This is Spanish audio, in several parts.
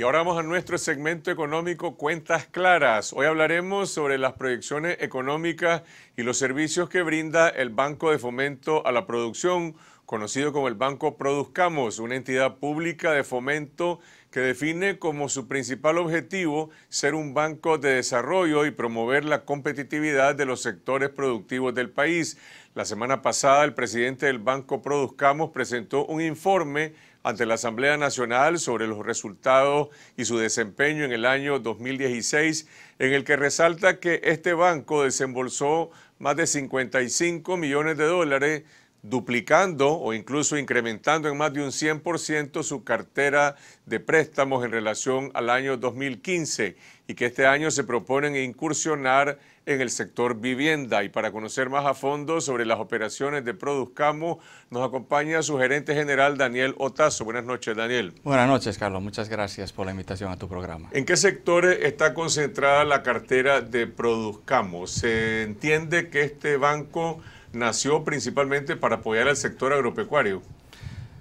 Y ahora vamos a nuestro segmento económico Cuentas Claras. Hoy hablaremos sobre las proyecciones económicas y los servicios que brinda el Banco de Fomento a la Producción, conocido como el Banco Produzcamos, una entidad pública de fomento que define como su principal objetivo ser un banco de desarrollo y promover la competitividad de los sectores productivos del país. La semana pasada el presidente del Banco Produzcamos presentó un informe ante la Asamblea Nacional sobre los resultados y su desempeño en el año 2016, en el que resalta que este banco desembolsó más de 55 millones de dólares duplicando o incluso incrementando en más de un 100% su cartera de préstamos en relación al año 2015 y que este año se proponen incursionar en el sector vivienda. Y para conocer más a fondo sobre las operaciones de Produzcamo, nos acompaña su gerente general Daniel Otazo. Buenas noches, Daniel. Buenas noches, Carlos. Muchas gracias por la invitación a tu programa. ¿En qué sectores está concentrada la cartera de Produzcamo? Se entiende que este banco nació principalmente para apoyar al sector agropecuario.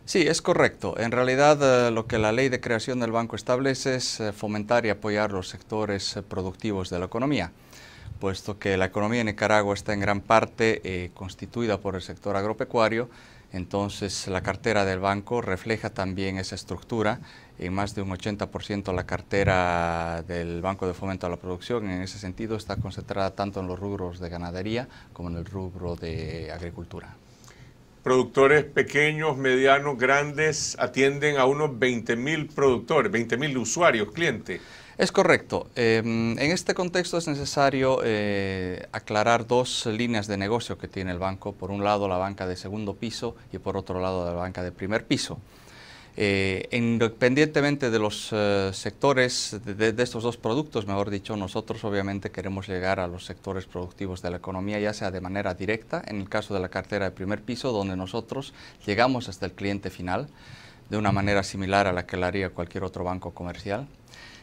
Sí, es correcto. En realidad eh, lo que la ley de creación del banco establece es eh, fomentar y apoyar los sectores eh, productivos de la economía, puesto que la economía de Nicaragua está en gran parte constituida por el sector agropecuario entonces la cartera del banco refleja también esa estructura. En más de un 80% la cartera del Banco de Fomento a la Producción en ese sentido está concentrada tanto en los rubros de ganadería como en el rubro de agricultura. Productores pequeños, medianos, grandes atienden a unos 20.000 productores, 20.000 usuarios, clientes. Es correcto. Em, en este contexto es necesario eh, aclarar dos líneas de negocio que tiene el banco. Por un lado la banca de segundo piso y por otro lado la banca de primer piso. Eh, independientemente de los eh, sectores de, estos dos productos, mejor dicho, nosotros obviamente queremos llegar a los sectores productivos de la economía, ya sea de manera directa, en el caso de la cartera de primer piso, donde nosotros llegamos hasta el cliente final de una manera similar a la que la haría cualquier otro banco comercial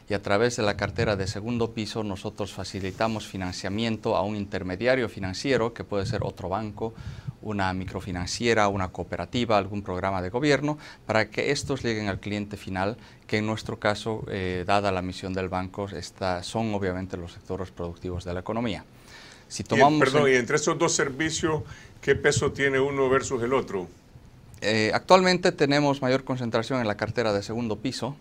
y a través de la cartera de segundo piso nosotros facilitamos financiamiento a un intermediario financiero que puede ser otro banco, una microfinanciera, una cooperativa, algún programa de gobierno, para que estos lleguen al cliente final, que en nuestro caso, eh, dada la misión del banco, son obviamente los sectores productivos de la economía. Si tomamos perdón, y entre esos dos servicios, ¿qué peso tiene uno versus el otro? Eh, actualmente tenemos mayor concentración en la cartera de segundo piso,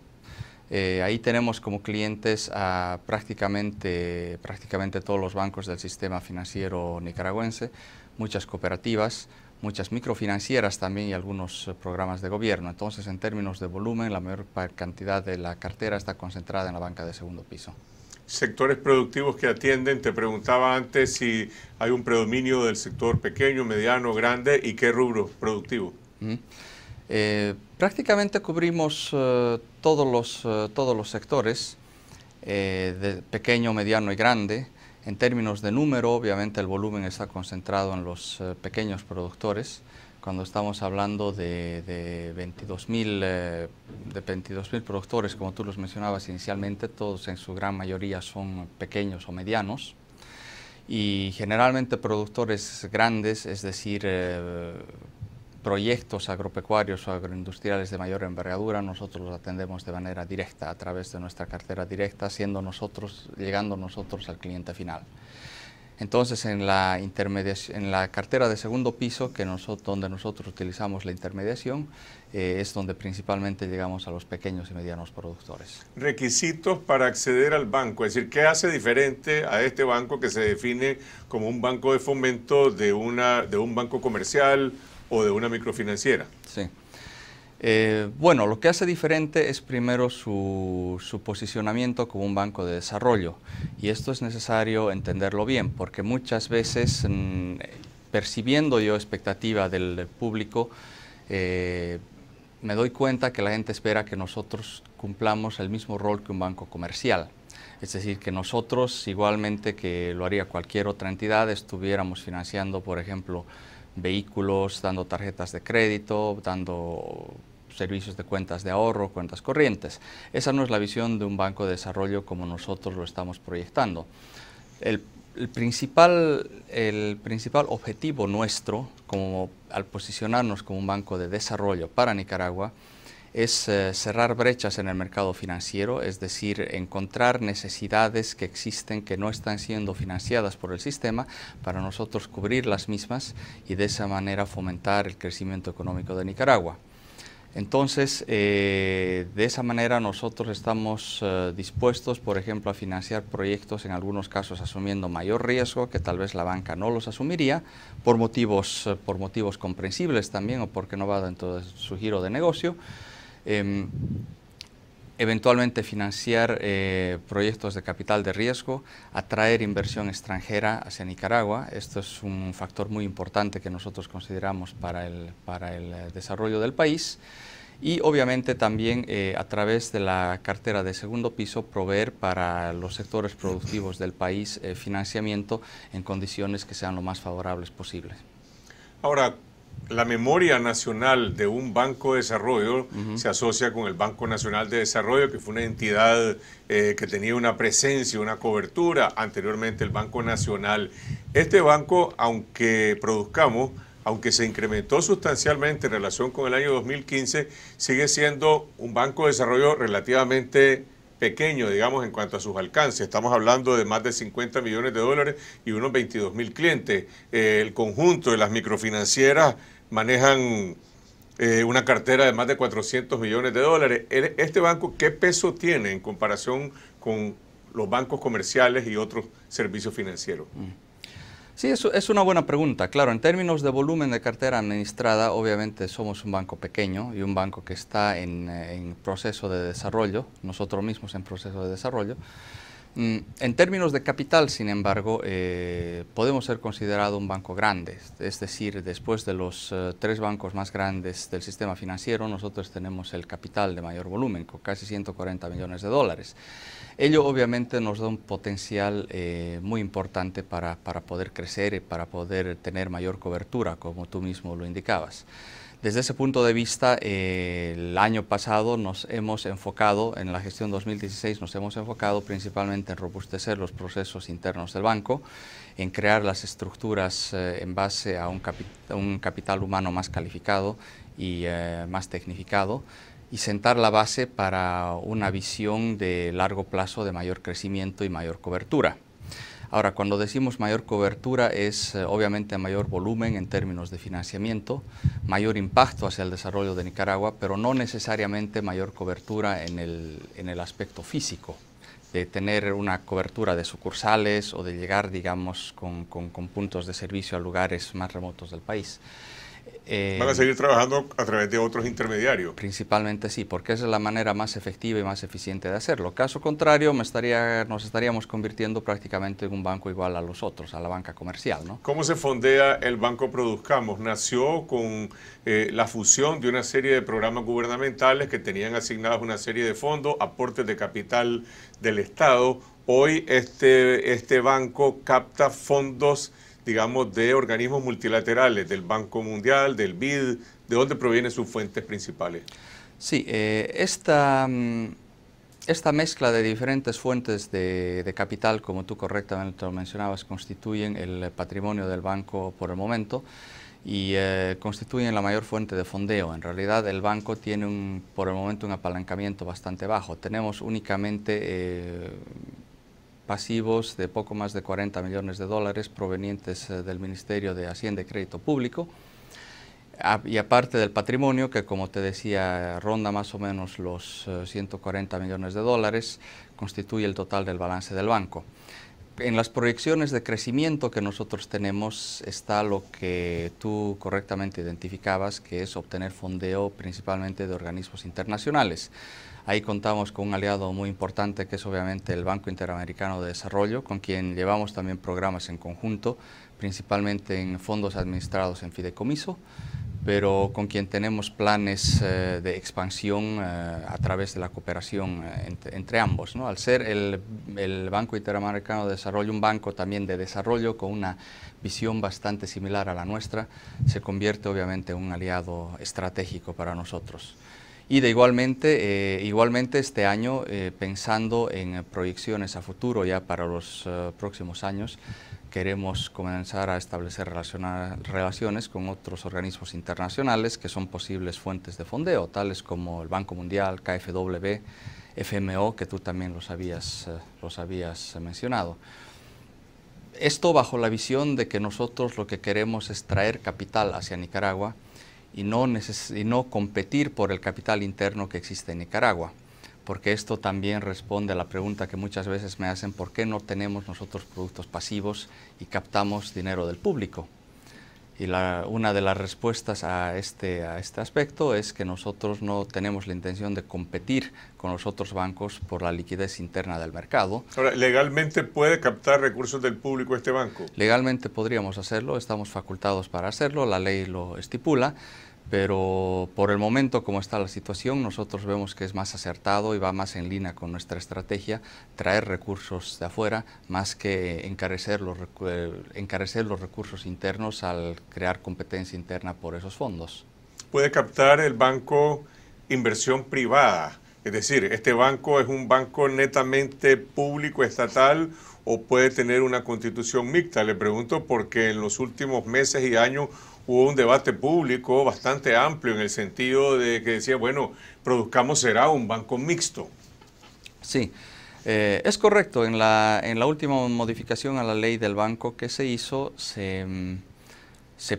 eh, ahí tenemos como clientes a prácticamente, prácticamente todos los bancos del sistema financiero nicaragüense, muchas cooperativas, muchas microfinancieras también y algunos eh, programas de gobierno. Entonces, en términos de volumen, la mayor cantidad de la cartera está concentrada en la banca de segundo piso. Sectores productivos que atienden, te preguntaba antes si hay un predominio del sector pequeño, mediano, grande y qué rubro productivo. Eh, prácticamente cubrimos eh, todos, los, eh, todos los sectores, pequeño, mediano y grande. En términos de número, obviamente el volumen está concentrado en los pequeños productores. Cuando estamos hablando de, de 22.000 productores, como tú los mencionabas inicialmente, todos en su gran mayoría son pequeños o medianos y generalmente productores grandes, es decir, proyectos agropecuarios o agroindustriales de mayor envergadura, nosotros los atendemos de manera directa, a través de nuestra cartera directa, siendo nosotros, llegando nosotros al cliente final. Entonces, en la, en la cartera de segundo piso, que nosotros, donde nosotros utilizamos la intermediación, eh, es donde principalmente llegamos a los pequeños y medianos productores. Requisitos para acceder al banco, es decir, ¿qué hace diferente a este banco que se define como un banco de fomento de, una, de un banco comercial o de una microfinanciera? Sí. Eh, bueno, lo que hace diferente es primero su, posicionamiento como un banco de desarrollo y esto es necesario entenderlo bien porque muchas veces mm, percibiendo yo expectativa del, público eh, me doy cuenta que la gente espera que nosotros cumplamos el mismo rol que un banco comercial. Es decir, que nosotros, igualmente que lo haría cualquier otra entidad, estuviéramos financiando, por ejemplo, vehículos, dando tarjetas de crédito, dando servicios de cuentas de ahorro, cuentas corrientes. Esa no es la visión de un banco de desarrollo como nosotros lo estamos proyectando. El, principal, objetivo nuestro, como al posicionarnos como un banco de desarrollo para Nicaragua, es eh, cerrar brechas en el mercado financiero, es decir, encontrar necesidades que existen que no están siendo financiadas por el sistema para nosotros cubrir las mismas y de esa manera fomentar el crecimiento económico de Nicaragua. Entonces, eh, de esa manera nosotros estamos eh, dispuestos, por ejemplo, a financiar proyectos en algunos casos asumiendo mayor riesgo que tal vez la banca no los asumiría por motivos, por motivos comprensibles también o porque no va dentro de su giro de negocio. Em, eventualmente financiar eh, proyectos de capital de riesgo, atraer inversión extranjera hacia Nicaragua. Esto es un factor muy importante que nosotros consideramos para el, para el eh, desarrollo del país. Y obviamente también eh, a través de la cartera de segundo piso proveer para los sectores productivos del país financiamiento en condiciones que sean lo más favorables posibles. Ahora, la memoria nacional de un banco de desarrollo se asocia con el Banco Nacional de Desarrollo, que fue una entidad eh, que tenía una presencia, una cobertura, anteriormente el Banco Nacional. Este banco, aunque produzcamos, aunque se incrementó sustancialmente en relación con el año 2015, sigue siendo un banco de desarrollo relativamente pequeño, digamos, en cuanto a sus alcances. Estamos hablando de más de 50 millones de dólares y unos 22 mil clientes. Eh, el conjunto de las microfinancieras manejan eh, una cartera de más de 400 millones de dólares. ¿Este banco qué peso tiene en comparación con los bancos comerciales y otros servicios financieros? Mm. Sí, eso es una buena pregunta. Claro, en términos de volumen de cartera administrada, obviamente somos un banco pequeño y un banco que está en, eh, proceso de desarrollo, nosotros mismos en proceso de desarrollo. Mm, en términos de capital, sin embargo, eh, podemos ser considerado un banco grande, es decir, después de los eh, tres bancos más grandes del sistema financiero, nosotros tenemos el capital de mayor volumen, con casi 140 millones de dólares. Ello obviamente nos da un potencial eh, muy importante para, poder crecer y para poder tener mayor cobertura, como tú mismo lo indicabas. Desde ese punto de vista, eh, el año pasado nos hemos enfocado, en la gestión 2016 nos hemos enfocado principalmente en robustecer los procesos internos del banco, en crear las estructuras eh, en base a un, un, capital humano más calificado y más tecnificado, y sentar la base para una visión de largo plazo de mayor crecimiento y mayor cobertura. Ahora, cuando decimos mayor cobertura es eh, obviamente mayor volumen en términos de financiamiento, mayor impacto hacia el desarrollo de Nicaragua, pero no necesariamente mayor cobertura en el, aspecto físico, de tener una cobertura de sucursales o de llegar, digamos, con puntos de servicio a lugares más remotos del país. Eh, ¿Van a seguir trabajando a través de otros intermediarios? Principalmente sí, porque esa es la manera más efectiva y más eficiente de hacerlo. Caso contrario, nos estaríamos convirtiendo prácticamente en un banco igual a los otros, a la banca comercial. ¿no? ¿Cómo se fondea el Banco Produzcamos? Nació con eh, la fusión de una serie de programas gubernamentales que tenían asignados una serie de fondos, aportes de capital del Estado. Hoy este, este banco capta fondos digamos, de organismos multilaterales, del Banco Mundial, del BID, ¿de dónde provienen sus fuentes principales? Sí, eh, esta, mm, esta, mezcla de diferentes fuentes de, capital, como tú correctamente lo mencionabas, constituyen el patrimonio del banco por el momento y eh, constituyen la mayor fuente de fondeo. En realidad el banco tiene un, por el momento un apalancamiento bastante bajo. Tenemos únicamente... Eh, pasivos de poco más de 40 millones de dólares provenientes eh, del Ministerio de Hacienda y Crédito Público, y aparte del patrimonio, que como te decía, ronda más o menos los 140 eh, millones de dólares, constituye el total del balance del banco en las proyecciones de crecimiento que nosotros tenemos está lo que tú correctamente identificabas, que es obtener fondeo principalmente de organismos internacionales. Ahí contamos con un aliado muy importante que es obviamente el Banco Interamericano de Desarrollo, con quien llevamos también programas en conjunto, principalmente en fondos administrados en fideicomiso pero con quien tenemos planes eh, de expansión eh, a través de la cooperación eh, entre, ambos. Al ser el, el, Banco Interamericano de Desarrollo un banco también de desarrollo con una visión bastante similar a la nuestra, se convierte obviamente en un aliado estratégico para nosotros. Y de igualmente, eh, este año, eh, pensando en proyecciones a futuro ya para los eh, próximos años, queremos comenzar a establecer relaciones con otros organismos internacionales que son posibles fuentes de fondeo, tales como el Banco Mundial, KfW, FMO, que tú también los habías mencionado. Esto bajo la visión de que nosotros lo que queremos es traer capital hacia Nicaragua, y no, no competir por el capital interno que existe en Nicaragua porque esto también responde a la pregunta que muchas veces me hacen, ¿por qué no tenemos nosotros productos pasivos y captamos dinero del público? Y una de las respuestas a este, a este aspecto es que nosotros no tenemos la intención de competir con los otros bancos por la liquidez interna del mercado. ¿legalmente puede captar recursos del público este banco? Legalmente podríamos hacerlo, estamos facultados para hacerlo, la ley lo estipula pero por el momento, como está la situación, nosotros vemos que es más acertado y va más en línea con nuestra estrategia traer recursos de afuera más que encarecer los, eh, encarecer los recursos internos al crear competencia interna por esos fondos. Puede captar el banco inversión privada, es decir, este banco es un banco netamente público estatal o puede tener una constitución mixta, le pregunto porque en los últimos meses y años hubo un debate público bastante amplio en el sentido de que decía, bueno, produzcamos será un banco mixto. Sí, eh, es correcto. En la, última modificación a la ley del banco que se hizo, se, mm,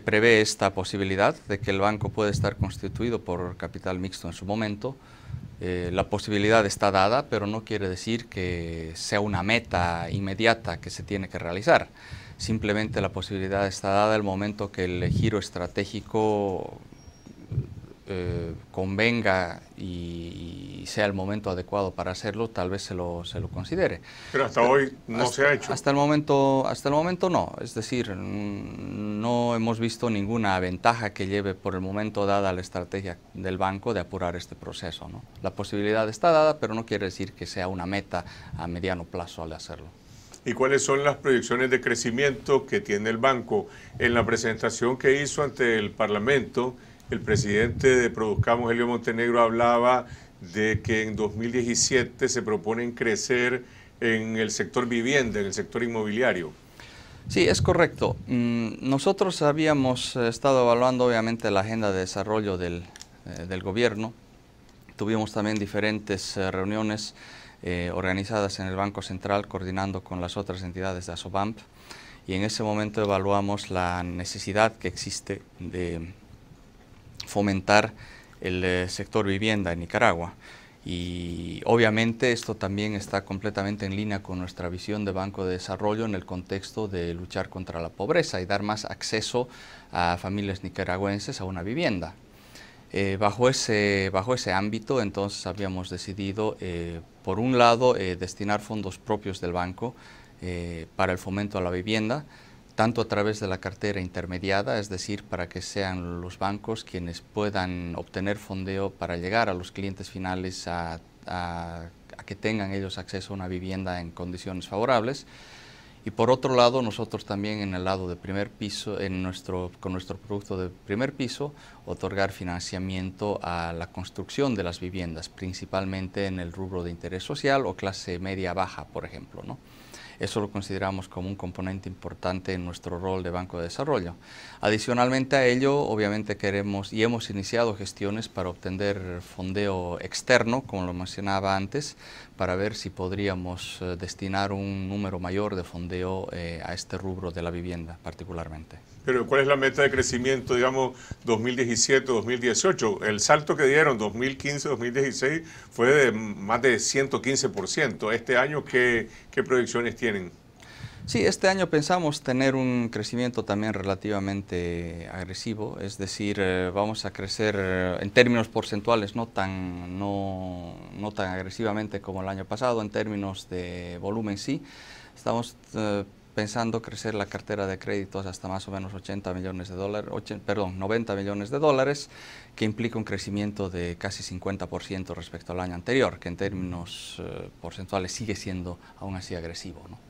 prevé esta posibilidad de que el banco puede estar constituido por capital mixto en su momento. Eh, la posibilidad está dada, pero no quiere decir que sea una meta inmediata que se tiene que realizar. Simplemente la posibilidad está dada el momento que el giro estratégico eh, convenga y, sea el momento adecuado para hacerlo, tal vez se lo, se lo considere. Pero hasta hoy no se ha hecho. Hasta el, momento, hasta el momento no, es decir, mm, no hemos visto ninguna ventaja que lleve por el momento dada la estrategia del banco de apurar este proceso. La posibilidad está dada, pero no quiere decir que sea una meta a mediano plazo al hacerlo y cuáles son las proyecciones de crecimiento que tiene el banco. En la presentación que hizo ante el Parlamento, el presidente de Produzcamos, Helio Montenegro, hablaba de que en 2017 se proponen crecer en el sector vivienda, en el sector inmobiliario. Sí, es correcto. Mm, nosotros habíamos eh, estado evaluando obviamente la agenda de desarrollo del, eh, gobierno. Tuvimos también diferentes eh, reuniones eh, organizadas en el Banco Central coordinando con las otras entidades de ASOBAMP y en ese momento evaluamos la necesidad que existe de fomentar el eh, sector vivienda en Nicaragua. Y obviamente esto también está completamente en línea con nuestra visión de Banco de Desarrollo en el contexto de luchar contra la pobreza y dar más acceso a familias nicaragüenses a una vivienda. Eh, bajo, ese, ámbito, entonces habíamos decidido, eh, por un lado, eh, destinar fondos propios del banco para el fomento a la vivienda, tanto a través de la cartera intermediada, es decir, para que sean los bancos quienes puedan obtener fondeo para llegar a los clientes finales a que tengan ellos acceso a una vivienda en condiciones favorables, y por otro lado, nosotros también en el lado de primer piso, en nuestro, con nuestro producto de primer piso, otorgar financiamiento a la construcción de las viviendas, principalmente en el rubro de interés social o clase media-baja, por ejemplo. ¿no? Eso lo consideramos como un componente importante en nuestro rol de Banco de Desarrollo. Adicionalmente a ello, obviamente queremos y hemos iniciado gestiones para obtener fondeo externo, como lo mencionaba antes, para ver si podríamos eh, destinar un número mayor de fondeo eh, a este rubro de la vivienda particularmente. Pero ¿cuál es la meta de crecimiento, digamos, 2017-2018? El salto que dieron 2015-2016 fue de más de 115%. Este año, ¿qué, qué proyecciones tienen? Sí, este año pensamos tener un crecimiento también relativamente agresivo, es decir, eh, vamos a crecer eh, en términos porcentuales no tan, no, tan agresivamente como el año pasado, en términos de volumen sí, estamos eh, pensando crecer la cartera de créditos hasta más o menos 80 millones de dólares, perdón, 90 millones de dólares, que implica un crecimiento de casi 50% respecto al año anterior, que en términos porcentuales sigue siendo aún así agresivo. ¿no?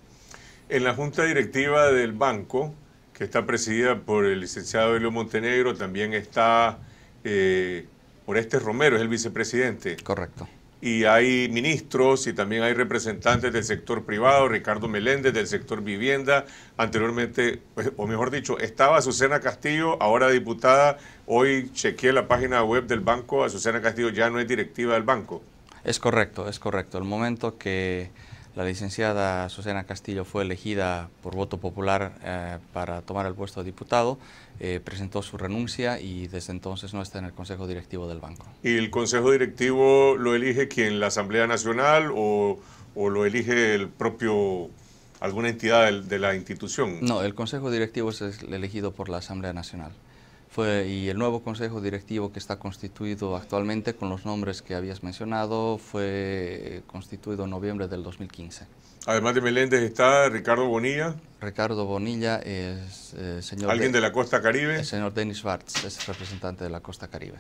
En la junta directiva del banco, que está presidida por el licenciado Elio Montenegro, también está eh, Orestes Romero, es el vicepresidente. Correcto. Y hay ministros y también hay representantes del sector privado, Ricardo Meléndez del sector vivienda, anteriormente, pues, o mejor dicho, estaba Azucena Castillo, ahora diputada, hoy chequeé la página web del banco, Azucena Castillo ya no es directiva del banco. Es correcto, es correcto. El momento que la licenciada Susana Castillo fue elegida por voto popular eh, para tomar el puesto de diputado, eh, presentó su renuncia y desde entonces no está en el Consejo Directivo del banco. ¿Y el Consejo Directivo lo elige quien, ¿La Asamblea Nacional o, lo elige el propio alguna entidad de, de la institución? No, el Consejo Directivo es elegido por la Asamblea Nacional. Fue, y el nuevo consejo directivo que está constituido actualmente con los nombres que habías mencionado fue eh, constituido en noviembre del 2015. Además de Meléndez está Ricardo Bonilla. Ricardo Bonilla es eh, señor... ¿Alguien de, la Costa Caribe? El señor Denis Schwartz es representante de la Costa Caribe.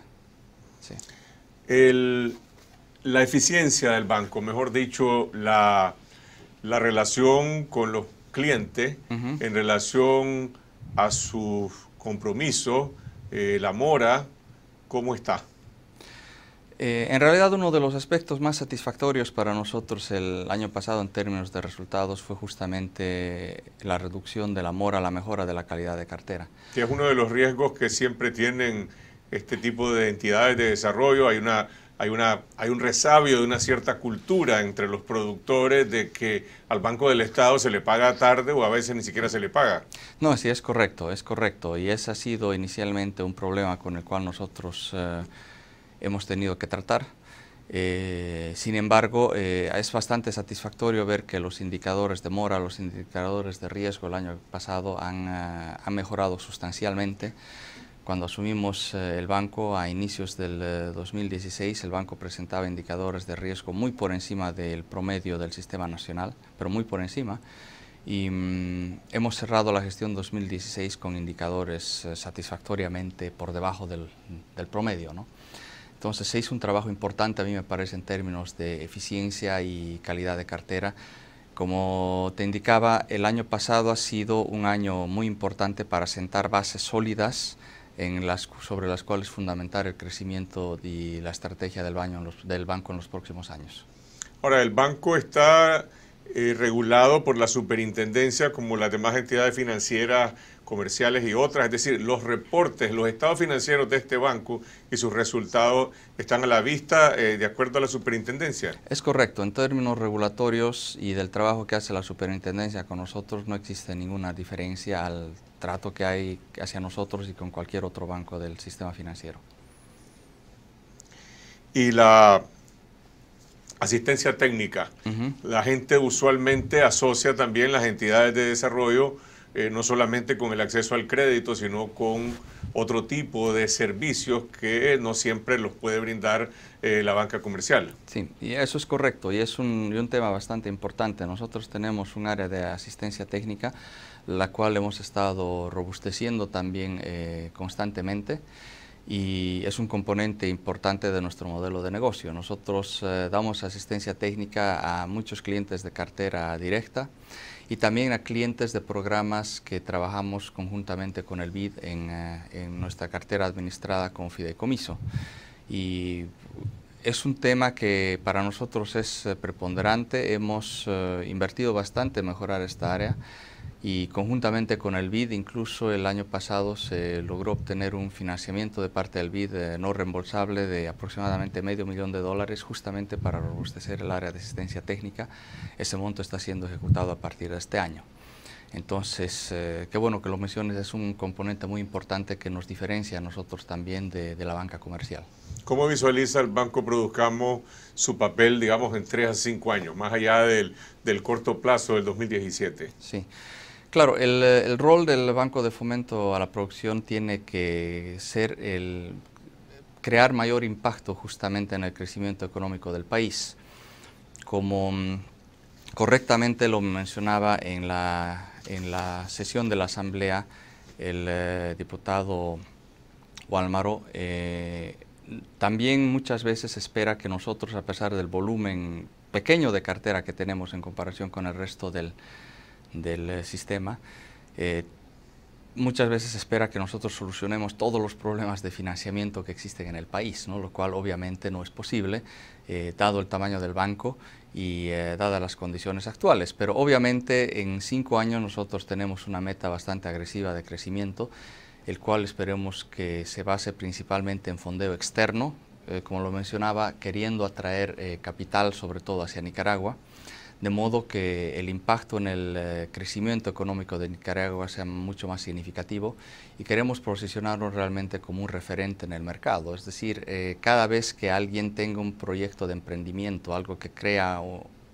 Sí. la eficiencia del banco, mejor dicho, la, relación con los clientes en relación a sus compromiso, eh, la mora, ¿cómo está? Eh, en realidad uno de los aspectos más satisfactorios para nosotros el año pasado en términos de resultados fue justamente la reducción de la mora, la mejora de la calidad de cartera. Que es uno de los riesgos que siempre tienen este tipo de entidades de desarrollo. Hay una hay, una, hay un resabio de una cierta cultura entre los productores de que al Banco del Estado se le paga tarde o a veces ni siquiera se le paga. No, sí, es correcto, es correcto. Y ese ha sido inicialmente un problema con el cual nosotros eh, hemos tenido que tratar. Eh, sin embargo, eh, es bastante satisfactorio ver que los indicadores de mora, los indicadores de riesgo el año pasado han, han mejorado sustancialmente. Cuando asumimos eh, el banco a inicios del 2016, eh, el banco presentaba indicadores de riesgo muy por encima del promedio del sistema nacional, pero muy por encima. Y mm, hemos cerrado la gestión 2016 con indicadores eh, satisfactoriamente por debajo del, del promedio. ¿no? Entonces se hizo un trabajo importante, a mí me parece, en términos de eficiencia y calidad de cartera. Como te indicaba, el año pasado ha sido un año muy importante para sentar bases sólidas las, sobre las cuales fundamentar el crecimiento y la estrategia del, baño del banco en los próximos años. Ahora, el banco está eh, regulado por la superintendencia como las demás entidades financieras, comerciales y otras. Es decir, los reportes, los estados financieros de este banco y sus resultados están a la vista eh, de acuerdo a la superintendencia. Es correcto. En términos regulatorios y del trabajo que hace la superintendencia con nosotros no existe ninguna diferencia al trato que hay hacia nosotros y con cualquier otro banco del sistema financiero. Y la asistencia técnica, la gente usualmente asocia también las entidades de desarrollo eh, no solamente con el acceso al crédito, sino con otro tipo de servicios que no siempre los puede brindar eh, la banca comercial. Sí, y eso es correcto y es un, un tema bastante importante. Nosotros tenemos un área de asistencia técnica la cual hemos estado robusteciendo también eh, constantemente y es un componente importante de nuestro modelo de negocio. Nosotros eh, damos asistencia técnica a muchos clientes de cartera directa y también a clientes de programas que trabajamos conjuntamente con el BID en, eh, nuestra cartera administrada con Fideicomiso. Y es un tema que para nosotros es preponderante, hemos invertido bastante en mejorar esta área y conjuntamente con el BID, incluso el año pasado se logró obtener un financiamiento de parte del BID eh, no reembolsable de aproximadamente medio millón de dólares justamente para robustecer el área de asistencia técnica. Ese monto está siendo ejecutado a partir de este año. Entonces, eh, qué bueno que lo menciones, es un componente muy importante que nos diferencia a nosotros también de, la banca comercial. ¿Cómo visualiza el Banco Produzcamos su papel, digamos, en tres a cinco años, más allá del, del corto plazo del 2017? Sí. Claro, eh, el, rol del Banco de Fomento a la Producción tiene que ser el crear mayor impacto justamente en el crecimiento económico del país. Como mm, correctamente lo mencionaba en la, sesión de la Asamblea el eh, diputado Walmaro, eh, también muchas veces espera que nosotros, a pesar del volumen pequeño de cartera que tenemos en comparación con el resto del país, del eh, sistema, eh, muchas veces espera que nosotros solucionemos todos los problemas de financiamiento que existen en el país, lo cual obviamente no es posible, eh, dado el tamaño del banco y dadas las condiciones actuales. Pero obviamente en cinco años nosotros tenemos una meta bastante agresiva de crecimiento, el cual esperemos que se base principalmente en fondeo externo, como lo mencionaba, queriendo atraer capital sobre todo hacia Nicaragua de modo que el impacto en el eh, crecimiento económico de Nicaragua sea mucho más significativo y queremos posicionarnos realmente como un referente en el mercado. Es decir, eh, cada vez que alguien tenga un proyecto de emprendimiento, algo que crea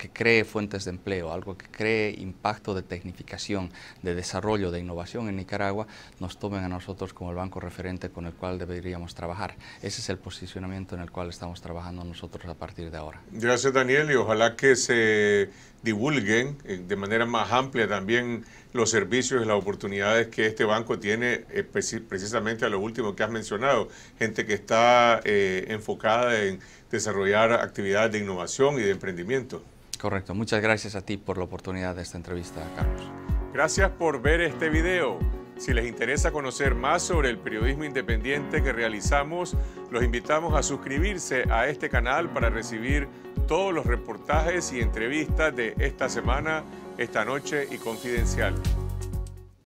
que cree fuentes de empleo, algo que cree impacto de tecnificación, de desarrollo, de innovación en Nicaragua, nos tomen a nosotros como el banco referente con el cual deberíamos trabajar. Ese es el posicionamiento en el cual estamos trabajando nosotros a partir de ahora. Gracias Daniel y ojalá que se divulguen eh, de manera más amplia también los servicios y las oportunidades que este banco tiene eh, precisamente a lo último que has mencionado, gente que está eh, enfocada en desarrollar actividades de innovación y de emprendimiento. Correcto. Muchas gracias a ti por la oportunidad de esta entrevista, Carlos. Gracias por ver este video. Si les interesa conocer más sobre el periodismo independiente que realizamos, los invitamos a suscribirse a este canal para recibir todos los reportajes y entrevistas de esta semana, esta noche y confidencial.